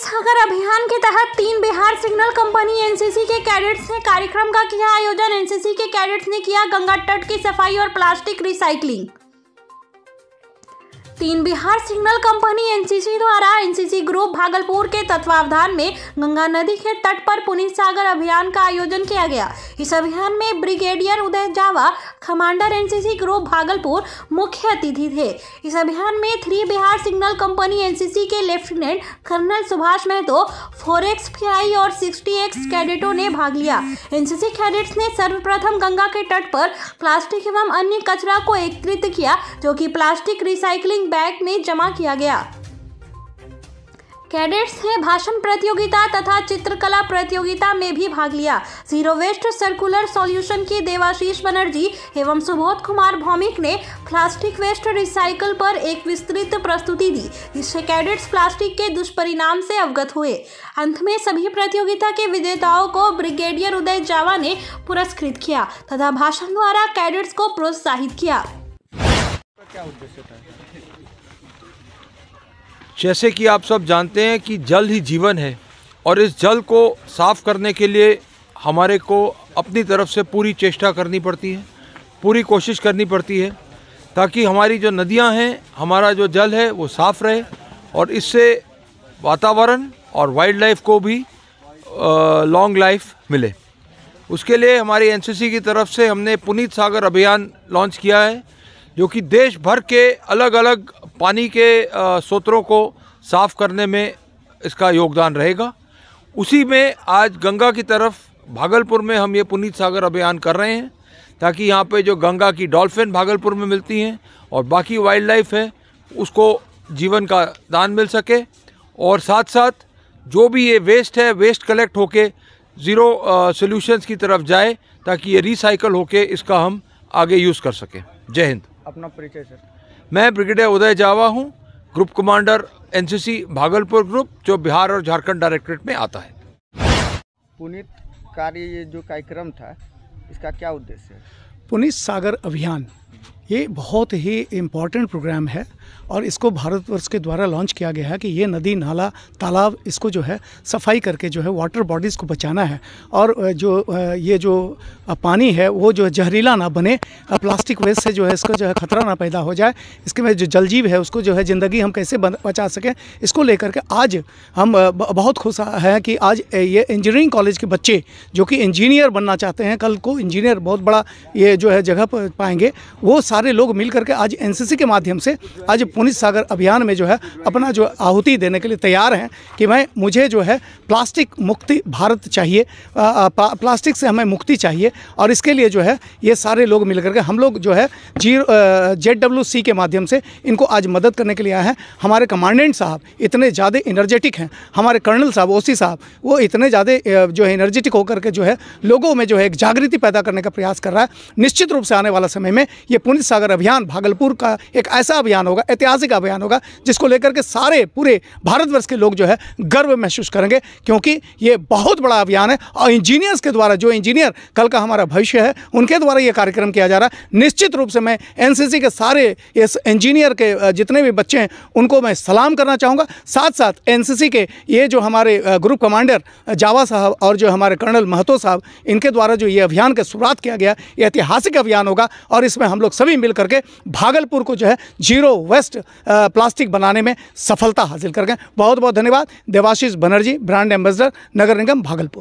इस अभियान के तहत तीन बिहार सिग्नल कंपनी एनसीसी के कैडेट्स ने कार्यक्रम का किया आयोजन एनसीसी के कैडेट्स ने किया गंगा तट की सफाई और प्लास्टिक रिसाइकलिंग तीन बिहार सिग्नल कंपनी एनसीसी द्वारा एनसीसी ग्रुप भागलपुर के तत्वावधान में गंगा नदी के तट पर पुनीत सागर अभियान का आयोजन किया गया इस अभियान में brigadier Uday Jawa commander NCC group Bhagalpur मुख्य अतिथि थे इस अभियान में three Bihar signal company NCC के lieutenant colonel Subhash Mahto four X और सिक्सटी एक्स कैडेटों ने भाग लिया एनसीसी कैडेट्स ने सर्वप्रथम गंगा के तट पर प्लास्टिक एवं अन्य कचरा को एकत्रित किया जो कि प्लास्टिक रिसाइकलिंग बैग में जमा किया गया कैडेट्स ने भाषण प्रतियोगिता तथा चित्रकला प्रतियोगिता में भी भाग लिया जीरो वेस्ट सर्कुलर सॉल्यूशन के देवाशीष बनर्जी एवं सुबोध कुमार भौमिक ने प्लास्टिक वेस्ट रिसाइकल पर एक विस्तृत प्रस्तुति दी जिससे कैडेट्स प्लास्टिक के दुष्परिणाम से अवगत हुए अंत में सभी प्रतियोगिता के विजेताओं को ब्रिगेडियर उदय जावा ने पुरस्कृत किया तथा भाषण द्वारा कैडेट्स को प्रोत्साहित किया क्या जैसे कि आप सब जानते हैं कि जल ही जीवन है और इस जल को साफ़ करने के लिए हमारे को अपनी तरफ से पूरी चेष्टा करनी पड़ती है पूरी कोशिश करनी पड़ती है ताकि हमारी जो नदियां हैं हमारा जो जल है वो साफ़ रहे और इससे वातावरण और वाइल्ड लाइफ को भी लॉन्ग लाइफ मिले उसके लिए हमारी एनसीसी की तरफ से हमने पुनीत सागर अभियान लॉन्च किया है जो कि देश भर के अलग अलग पानी के स्रोतों को साफ़ करने में इसका योगदान रहेगा उसी में आज गंगा की तरफ भागलपुर में हम ये पुनीत सागर अभियान कर रहे हैं ताकि यहाँ पे जो गंगा की डॉल्फिन भागलपुर में मिलती हैं और बाकी वाइल्ड लाइफ है उसको जीवन का दान मिल सके और साथ साथ जो भी ये वेस्ट है वेस्ट कलेक्ट होके ज़ीरो सॉल्यूशंस की तरफ जाए ताकि ये रिसाइकल होके इसका हम आगे यूज़ कर सकें जय हिंद अपना परिचय सर मैं ब्रिगेडियर उदय जावा हूँ group commander NCC Bhagalpur group जो बिहार और झारखंड डायरेक्टरेट में आता है पुनीत कार्य ये जो कार्यक्रम था इसका क्या उद्देश्य है पुनीत सागर अभियान ये बहुत ही इम्पॉर्टेंट प्रोग्राम है और इसको भारतवर्ष के द्वारा लॉन्च किया गया है कि ये नदी नाला तालाब इसको जो है सफाई करके जो है वाटर बॉडीज़ को बचाना है और जो ये जो पानी है वो जो जहरीला ना बने प्लास्टिक वेस्ट से जो है इसका जो है खतरा ना पैदा हो जाए इसके में जो जल जीव है उसको जो है ज़िंदगी हम कैसे बचा सकें इसको लेकर के आज हम बहुत खुश हैं कि आज ये इंजीनियरिंग कॉलेज के बच्चे जो कि इंजीनियर बनना चाहते हैं कल को इंजीनियर बहुत बड़ा ये जो है जगह पाएंगे वो सारे लोग मिल करके आज एनसीसी के माध्यम से आज पुनित सागर अभियान में जो है अपना जो आहुति देने के लिए तैयार हैं कि मैं मुझे जो है प्लास्टिक मुक्ति भारत चाहिए प्लास्टिक से हमें मुक्ति चाहिए और इसके लिए जो है ये सारे लोग मिल करके हम लोग जो है जी जेड डब्ल्यू सी के माध्यम से इनको आज मदद करने के लिए आए हैं हमारे कमांडेंट साहब इतने ज़्यादा इनर्जेटिक हैं हमारे कर्नल साहब ओसी साहब वो इतने ज़्यादा जो है इनर्जेटिक होकर के जो है लोगों में जो है एक जागृति पैदा करने का प्रयास कर रहा है निश्चित रूप से आने वाला समय में ये पुण्य सागर अभियान भागलपुर का एक ऐसा अभियान होगा ऐतिहासिक अभियान होगा जिसको लेकर के सारे पूरे भारतवर्ष के लोग जो है गर्व महसूस करेंगे क्योंकि ये बहुत बड़ा अभियान है और इंजीनियर्स के द्वारा जो इंजीनियर कल का हमारा भविष्य है उनके द्वारा ये कार्यक्रम किया जा रहा है निश्चित रूप से मैं एन के सारे इस इंजीनियर के जितने भी बच्चे हैं उनको मैं सलाम करना चाहूँगा साथ साथ एन के ये जो हमारे ग्रुप कमांडर जावा साहब और जो हमारे कर्नल महतो साहब इनके द्वारा जो ये अभियान का शुरुआत किया गया ये ऐतिहासिक अभियान होगा और इसमें हम लोग सभी मिल करके भागलपुर को जो है जीरो वेस्ट प्लास्टिक बनाने में सफलता हासिल कर गए बहुत बहुत धन्यवाद देवाशीष बनर्जी ब्रांड एम्बेसडर नगर निगम भागलपुर